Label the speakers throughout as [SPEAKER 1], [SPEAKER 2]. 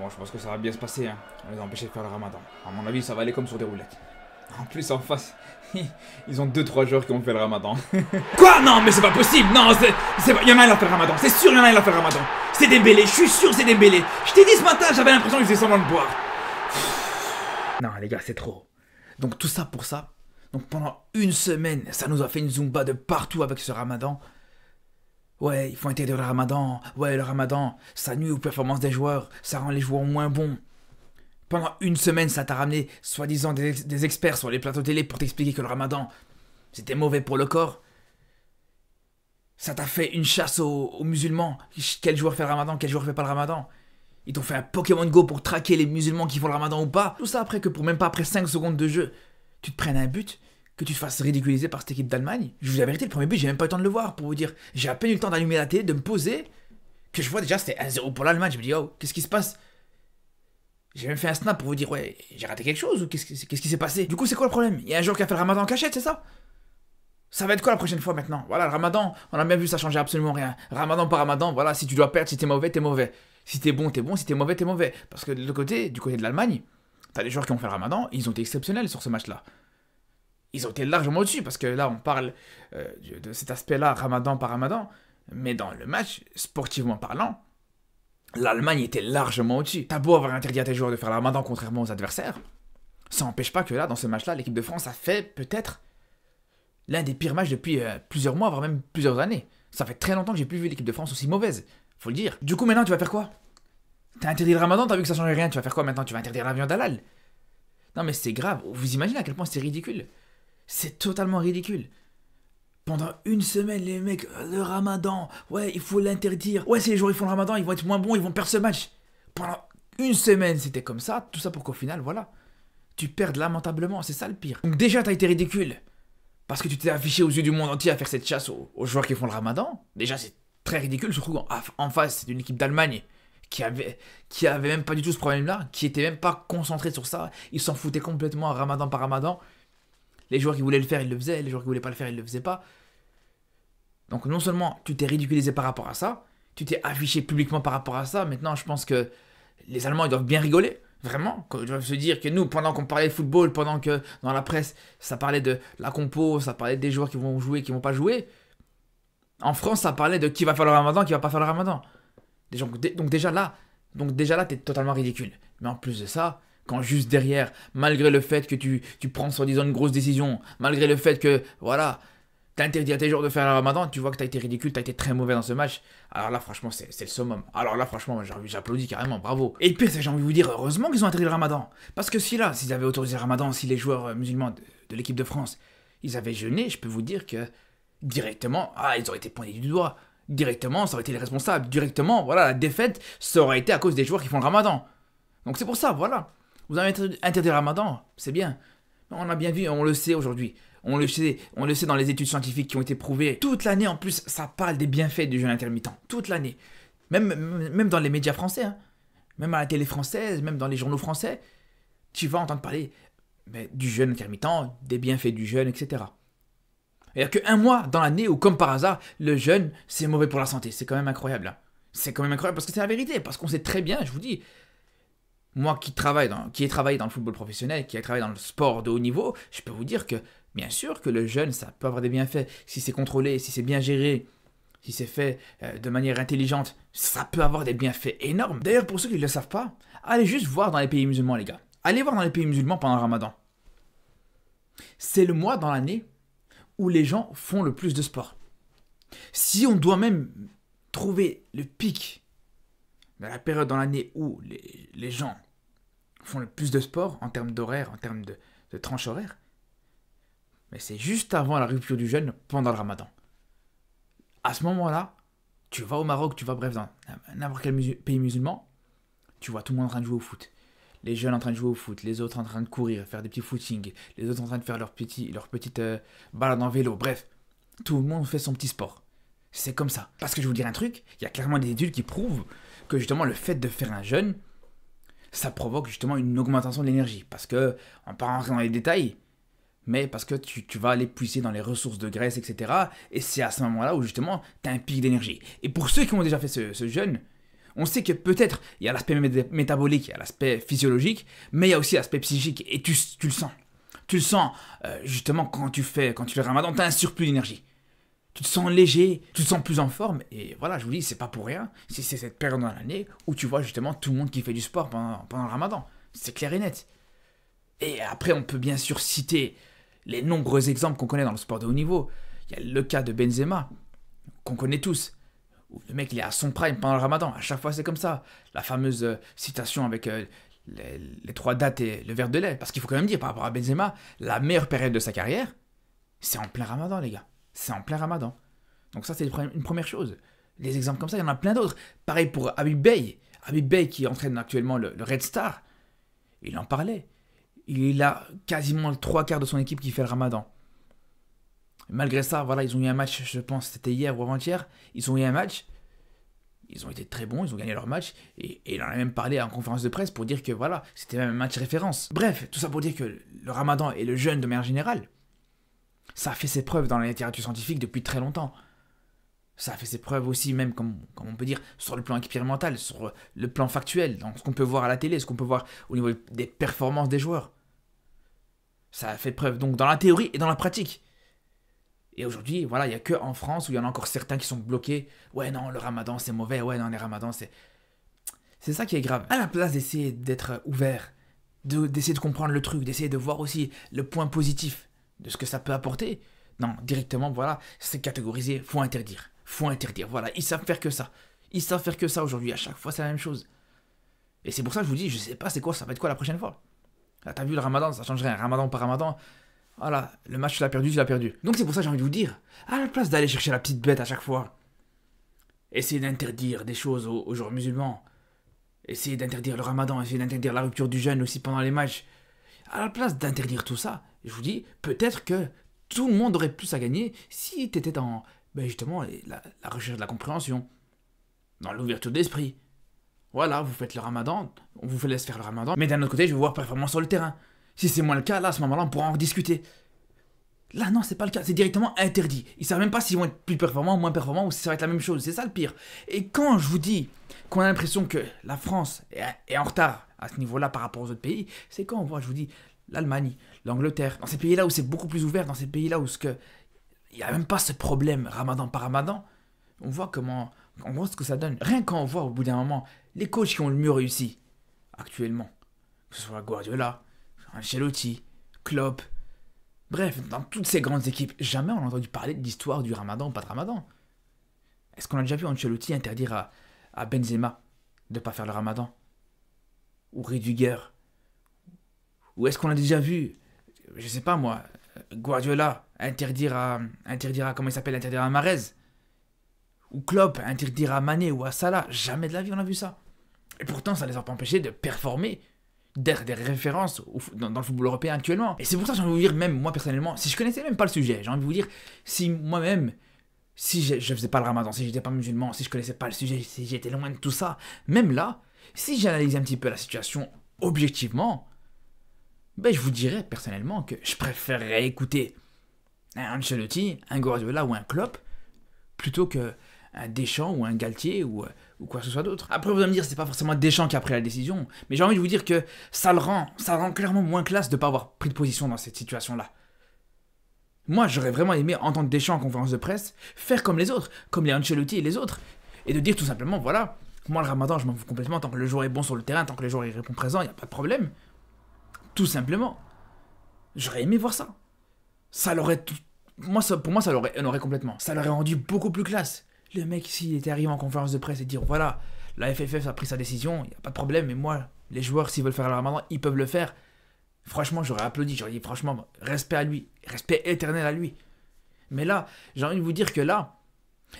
[SPEAKER 1] Bon, je pense que ça va bien se passer. Hein. On les a de faire le ramadan. À mon avis, ça va aller comme sur des roulettes. En plus, en face, ils ont 2-3 joueurs qui ont fait le ramadan. Quoi Non, mais c'est pas possible Non, c'est pas... Il y en a un qui a fait le ramadan. C'est sûr, il y en a un qui a fait le ramadan. C'est Dembélé, je suis sûr c'est Dembélé. Je t'ai dit ce matin, j'avais l'impression qu'ils faisaient semblant de boire. non, les gars, c'est trop. Donc tout ça pour ça. Donc pendant une semaine, ça nous a fait une zumba de partout avec ce ramadan. Ouais, il faut intégrer le ramadan. Ouais, le ramadan, ça nuit aux performances des joueurs. Ça rend les joueurs moins bons. Pendant une semaine, ça t'a ramené, soi-disant, des, experts sur les plateaux télé pour t'expliquer que le ramadan, c'était mauvais pour le corps. Ça t'a fait une chasse aux, musulmans. Quel joueur fait le ramadan, quel joueur fait pas le ramadan. Ils t'ont fait un Pokémon Go pour traquer les musulmans qui font le ramadan ou pas. Tout ça après que pour même pas après 5 secondes de jeu, tu te prennes un but que tu te fasses ridiculiser par cette équipe d'Allemagne. Je vous avais dit, le premier but, j'ai même pas eu le temps de le voir pour vous dire. J'ai à peine eu le temps d'allumer la télé, de me poser, que je vois déjà c'était 1-0 pour l'Allemagne. Je me dis, oh, qu'est-ce qui se passe J'ai même fait un snap pour vous dire, ouais, j'ai raté quelque chose ou qu'est-ce qui s'est passé Du coup, c'est quoi le problème Il y a un joueur qui a fait le ramadan en cachette, c'est ça ça va être quoi la prochaine fois maintenant Voilà, le ramadan, on a bien vu, ça changeait absolument rien. Ramadan par ramadan, voilà, si tu dois perdre, si t'es mauvais, t'es mauvais. Si t'es bon, t'es bon, si t'es mauvais, t'es mauvais. Parce que de côté, du côté de l'Allemagne, t'as des joueurs qui ont fait le ramadan, ils ont été exceptionnels sur ce match-là ils ont été largement au-dessus, parce que là, on parle euh, de cet aspect-là, ramadan par ramadan, mais dans le match, sportivement parlant, l'Allemagne était largement au-dessus. T'as beau avoir interdit à tes joueurs de faire le ramadan contrairement aux adversaires, ça n'empêche pas que là, dans ce match-là, l'équipe de France a fait peut-être l'un des pires matchs depuis euh, plusieurs mois, voire même plusieurs années. Ça fait très longtemps que j'ai plus vu l'équipe de France aussi mauvaise, faut le dire. Du coup, maintenant, tu vas faire quoi T'as interdit le ramadan, t'as vu que ça changeait rien, tu vas faire quoi maintenant Tu vas interdire la viande d'Alal Non mais c'est grave, vous imaginez à quel point c'est ridicule c'est totalement ridicule. Pendant une semaine, les mecs, euh, le ramadan, ouais, il faut l'interdire. Ouais, si les joueurs ils font le ramadan, ils vont être moins bons, ils vont perdre ce match. Pendant une semaine, c'était comme ça, tout ça pour qu'au final, voilà, tu perdes lamentablement, c'est ça le pire. Donc déjà, t'as été ridicule. Parce que tu t'es affiché aux yeux du monde entier à faire cette chasse aux, joueurs qui font le ramadan. Déjà, c'est très ridicule, surtout en, en face d'une équipe d'Allemagne qui avait, qui avait même pas du tout ce problème-là, qui était même pas concentré sur ça. Ils s'en foutaient complètement ramadan par ramadan. Les joueurs qui voulaient le faire, ils le faisaient. Les joueurs qui voulaient pas le faire, ils le faisaient pas. Donc non seulement tu t'es ridiculisé par rapport à ça, tu t'es affiché publiquement par rapport à ça. Maintenant, je pense que les Allemands, ils doivent bien rigoler. Vraiment, ils doivent se dire que nous, pendant qu'on parlait de football, pendant que dans la presse, ça parlait de la compo, ça parlait des joueurs qui vont jouer, qui vont pas jouer, en France, ça parlait de qui va faire le ramadan, qui va pas faire le ramadan. Donc déjà là, donc déjà là, t'es totalement ridicule. Mais en plus de ça, quand juste derrière, malgré le fait que tu, tu prends soi-disant une grosse décision, malgré le fait que, voilà, interdit à tes joueurs de faire le ramadan, tu vois que t'as été ridicule, t'as été très mauvais dans ce match. Alors là, franchement, c'est le summum. Alors là, franchement, j'applaudis carrément, bravo. Et puis, pire, j'ai envie de vous dire, heureusement qu'ils ont interdit le ramadan. Parce que si là, s'ils avaient autorisé le ramadan, si les joueurs euh, musulmans de, de l'équipe de France, ils avaient jeûné, je peux vous dire que directement, ah, ils auraient été pointés du doigt. Directement, ça aurait été les responsables. Directement, voilà, la défaite, ça aurait été à cause des joueurs qui font le ramadan. Donc c'est pour ça, voilà. Vous avez interdit le ramadan, c'est bien. On a bien vu, on le sait aujourd'hui. On le sait, on le sait dans les études scientifiques qui ont été prouvées. Toute l'année, en plus, ça parle des bienfaits du jeûne intermittent. Toute l'année. Même, dans les médias français, hein. même à la télé française, même dans les journaux français, tu vas entendre parler mais, du jeûne intermittent, des bienfaits du jeûne, etc. Il à a qu'un mois dans l'année où, comme par hasard, le jeûne, c'est mauvais pour la santé. C'est quand même incroyable. Hein. C'est quand même incroyable parce que c'est la vérité, parce qu'on sait très bien, je vous dis, moi qui, travaille dans, qui ai travaillé dans le football professionnel, qui ai travaillé dans le sport de haut niveau, je peux vous dire que bien sûr que le jeûne, ça peut avoir des bienfaits. Si c'est contrôlé, si c'est bien géré, si c'est fait euh, de manière intelligente, ça peut avoir des bienfaits énormes. D'ailleurs, pour ceux qui ne le savent pas, allez juste voir dans les pays musulmans, les gars. Allez voir dans les pays musulmans pendant le ramadan. C'est le mois dans l'année où les gens font le plus de sport. Si on doit même trouver le pic la période dans l'année où les, gens font le plus de sport en termes d'horaire, en termes de, tranche horaire, mais c'est juste avant la rupture du jeûne, pendant le ramadan. À ce moment-là, tu vas au Maroc, tu vas bref dans n'importe quel pays musulman, tu vois tout le monde en train de jouer au foot. Les jeunes en train de jouer au foot, les autres en train de courir, faire des petits footings, les autres en train de faire leur, petit, leur petite euh, balade en vélo, bref. Tout le monde fait son petit sport. C'est comme ça. Parce que je vais vous dire un truc, il y a clairement des études qui prouvent que justement le fait de faire un jeûne, ça provoque justement une augmentation de l'énergie. Parce que, on pas dans les détails, mais parce que tu, vas aller puiser dans les ressources de graisse, etc. Et c'est à ce moment-là où justement, tu as un pic d'énergie. Et pour ceux qui ont déjà fait ce, jeûne, on sait que peut-être il y a l'aspect métabolique, il y a l'aspect physiologique, mais il y a aussi l'aspect psychique. Et tu, le sens. Tu le sens, euh, justement, quand tu fais quand tu fais le ramadan, tu as un surplus d'énergie tu te sens léger, tu te sens plus en forme. Et voilà, je vous dis, c'est pas pour rien si c'est cette période dans l'année où tu vois justement tout le monde qui fait du sport pendant, le ramadan. C'est clair et net. Et après, on peut bien sûr citer les nombreux exemples qu'on connaît dans le sport de haut niveau. Il y a le cas de Benzema, qu'on connaît tous. Où le mec, il est à son prime pendant le ramadan. À chaque fois, c'est comme ça. La fameuse euh, citation avec euh, les, trois dates et le verre de lait. Parce qu'il faut quand même dire, par rapport à Benzema, la meilleure période de sa carrière, c'est en plein ramadan, les gars. C'est en plein ramadan. Donc ça, c'est une première chose. Les exemples comme ça, il y en a plein d'autres. Pareil pour Habib Bey. Bey qui entraîne actuellement le, Red Star. Il en parlait. Il a quasiment trois quarts de son équipe qui fait le ramadan. Malgré ça, voilà, ils ont eu un match, je pense, c'était hier ou avant-hier. Ils ont eu un match. Ils ont été très bons, ils ont gagné leur match. Et, il en a même parlé en conférence de presse pour dire que voilà, c'était même un match référence. Bref, tout ça pour dire que le ramadan est le jeûne de manière générale, ça a fait ses preuves dans la littérature scientifique depuis très longtemps. Ça a fait ses preuves aussi, même, comme, comme on peut dire, sur le plan expérimental, sur le plan factuel, dans ce qu'on peut voir à la télé, ce qu'on peut voir au niveau des performances des joueurs. Ça a fait preuve donc dans la théorie et dans la pratique. Et aujourd'hui, voilà, il n'y a que en France où il y en a encore certains qui sont bloqués. Ouais, non, le ramadan c'est mauvais, ouais, non, les ramadans c'est. C'est ça qui est grave. À la place d'essayer d'être ouvert, d'essayer de comprendre le truc, d'essayer de voir aussi le point positif, de ce que ça peut apporter. Non, directement, voilà, c'est catégorisé, faut interdire, faut interdire, voilà, ils savent faire que ça. Ils savent faire que ça aujourd'hui, à chaque fois c'est la même chose. Et c'est pour ça que je vous dis, je sais pas c'est quoi, ça va être quoi la prochaine fois. Là, t'as vu le ramadan, ça changerait, ramadan par ramadan. Voilà, le match tu l'as perdu, tu l'as perdu. Donc c'est pour ça que j'ai envie de vous dire, à la place d'aller chercher la petite bête à chaque fois, essayer d'interdire des choses aux, aux joueurs musulmans. essayer d'interdire le ramadan, essayer d'interdire la rupture du jeûne aussi pendant les matchs. À la place d'interdire tout ça, je vous dis, peut-être que tout le monde aurait plus à gagner si tu étais dans ben, justement la, la, recherche de la compréhension, dans l'ouverture d'esprit. Voilà, vous faites le ramadan, on vous laisse faire le ramadan, mais d'un autre côté, je vais voir performance sur le terrain. Si c'est moins le cas, là, à ce moment-là, on pourra en discuter. Là, non, c'est pas le cas. C'est directement interdit. Ils savent même pas s'ils vont être plus performants, moins performants, ou si ça va être la même chose. C'est ça le pire. Et quand je vous dis qu'on a l'impression que la France est en retard à ce niveau-là par rapport aux autres pays, c'est quand on voit, je vous dis, l'Allemagne, l'Angleterre, dans ces pays-là où c'est beaucoup plus ouvert, dans ces pays-là où ce que il n'y a même pas ce problème ramadan par ramadan, on voit comment, on ce que ça donne. Rien qu'en voit au bout d'un moment les coachs qui ont le mieux réussi actuellement, que ce soit Guardiola, Ancelotti, Klopp, Bref, dans toutes ces grandes équipes, jamais on a entendu parler de l'histoire du ramadan ou pas de ramadan. Est-ce qu'on a déjà vu Ancelotti interdire à, Benzema de ne pas faire le ramadan Ou Riduguer Ou est-ce qu'on a déjà vu, je sais pas moi, Guardiola interdire à, interdire à comment il s'appelle, interdire à Marez Ou Klopp interdire à Mané ou à Salah Jamais de la vie on a vu ça. Et pourtant, ça ne les a pas empêchés de performer d'être des références dans, le football européen actuellement. Et c'est pour ça que j'ai envie de vous dire, même moi personnellement, si je connaissais même pas le sujet, j'ai envie de vous dire, si moi-même, si je, ne faisais pas le ramadan, si j'étais pas musulman, si je connaissais pas le sujet, si j'étais loin de tout ça, même là, si j'analyse un petit peu la situation objectivement, ben je vous dirais personnellement que je préférerais écouter un Ancelotti, un Guardiola ou un Klopp plutôt que un Deschamps ou un Galtier ou euh, ou quoi que ce soit d'autre. Après, vous allez me dire, c'est pas forcément Deschamps qui a pris la décision, mais j'ai envie de vous dire que ça le rend, ça rend clairement moins classe de pas avoir pris de position dans cette situation-là. Moi, j'aurais vraiment aimé entendre Deschamps en conférence de presse faire comme les autres, comme les Ancelotti et les autres, et de dire tout simplement, voilà, moi le ramadan, je m'en fous complètement, tant que le joueur est bon sur le terrain, tant que le joueur y répond présent, il n'y a pas de problème. Tout simplement. J'aurais aimé voir ça. Ça l'aurait Moi, ça, pour moi, ça l'aurait honoré complètement. Ça l'aurait rendu beaucoup plus classe. Le mec, s'il était arrivé en conférence de presse et dire voilà, la FFF a pris sa décision, il n'y a pas de problème, mais moi, les joueurs, s'ils veulent faire leur maintenant, ils peuvent le faire. Franchement, j'aurais applaudi, j'aurais dit franchement, respect à lui, respect éternel à lui. Mais là, j'ai envie de vous dire que là,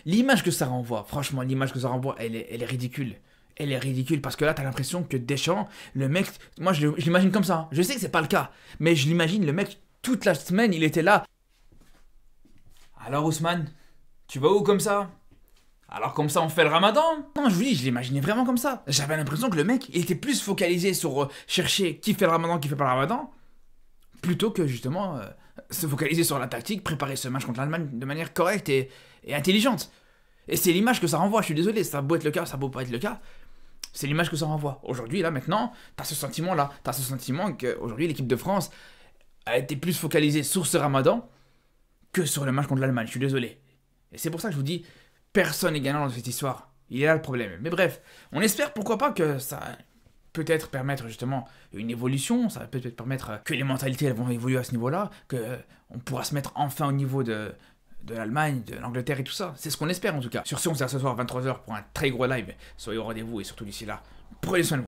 [SPEAKER 1] l'image que ça renvoie, franchement, l'image que ça renvoie, elle est, ridicule elle est ridicule parce que là, t'as l'impression que Deschamps, le mec, moi je, l'imagine comme ça. Hein. Je sais que c'est pas le cas, mais je l'imagine, le mec, toute la semaine, il était là. Alors, Ousmane, tu vas où comme ça alors comme ça on fait le ramadan Non je vous dis je l'imaginais vraiment comme ça. J'avais l'impression que le mec était plus focalisé sur euh, chercher qui fait le ramadan, qui fait pas le ramadan, plutôt que justement euh, se focaliser sur la tactique, préparer ce match contre l'Allemagne de manière correcte et, intelligente. Et c'est l'image que ça renvoie, je suis désolé, ça peut être le cas, ça peut pas être le cas. C'est l'image que ça renvoie. Aujourd'hui, là, maintenant, t'as ce sentiment-là. T'as ce sentiment qu'aujourd'hui, l'équipe de France a été plus focalisée sur ce ramadan que sur le match contre l'Allemagne. Je suis désolé. Et c'est pour ça que je vous dis, personne n'est gagnant dans cette histoire. Il est là le problème. Mais bref, on espère pourquoi pas que ça peut-être permettre justement une évolution, ça va peut-être permettre que les mentalités elles vont évoluer à ce niveau-là, que euh, on pourra se mettre enfin au niveau de de l'Allemagne, de l'Angleterre et tout ça. C'est ce qu'on espère en tout cas. Sur ce, on se ce soir 23h pour un très gros live. Soyez au rendez-vous et surtout d'ici là, prenez soin de vous.